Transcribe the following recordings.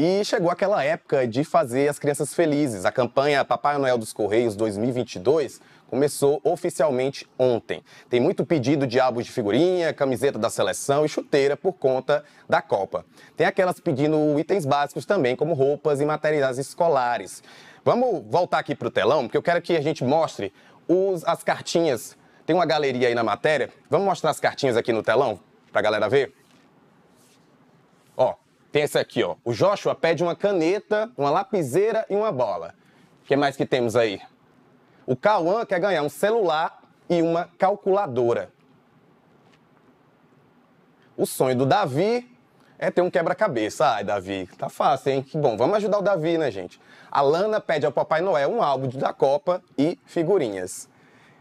E chegou aquela época de fazer as crianças felizes. A campanha Papai Noel dos Correios 2022 começou oficialmente ontem. Tem muito pedido de álbum de figurinha, camiseta da seleção e chuteira por conta da Copa. Tem aquelas pedindo itens básicos também, como roupas e materiais escolares. Vamos voltar aqui para o telão, porque eu quero que a gente mostre os, as cartinhas. Tem uma galeria aí na matéria. Vamos mostrar as cartinhas aqui no telão para a galera ver? Ó, tem esse aqui, ó. O Joshua pede uma caneta, uma lapiseira e uma bola. O que mais que temos aí? O Cauã quer ganhar um celular e uma calculadora. O sonho do Davi é ter um quebra-cabeça. Ai, Davi, tá fácil, hein? Que bom, vamos ajudar o Davi, né, gente? A Lana pede ao Papai Noel um álbum da Copa e figurinhas.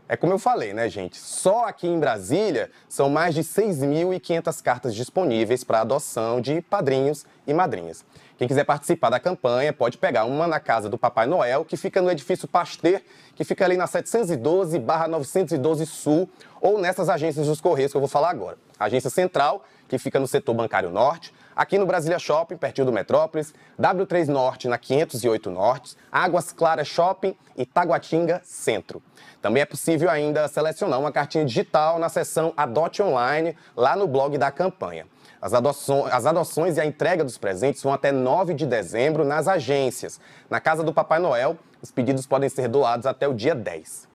É como eu falei, né, gente? Só aqui em Brasília são mais de 6.500 cartas disponíveis para adoção de padrinhos e madrinhas. Quem quiser participar da campanha pode pegar uma na casa do Papai Noel, que fica no edifício Pasteur, que fica ali na 712 barra 912 Sul, ou nessas agências dos Correios que eu vou falar agora. agência Central, que fica no setor bancário norte, aqui no Brasília Shopping, pertinho do Metrópolis, W3 Norte, na 508 Norte, Águas Claras Shopping e Taguatinga Centro. Também é possível ainda selecionar uma cartinha digital na seção Adote Online, lá no blog da campanha. As, adoções, as adoções e a entrega dos presentes vão até 9 de dezembro nas agências. Na casa do Papai Noel, os pedidos podem ser doados até o dia 10.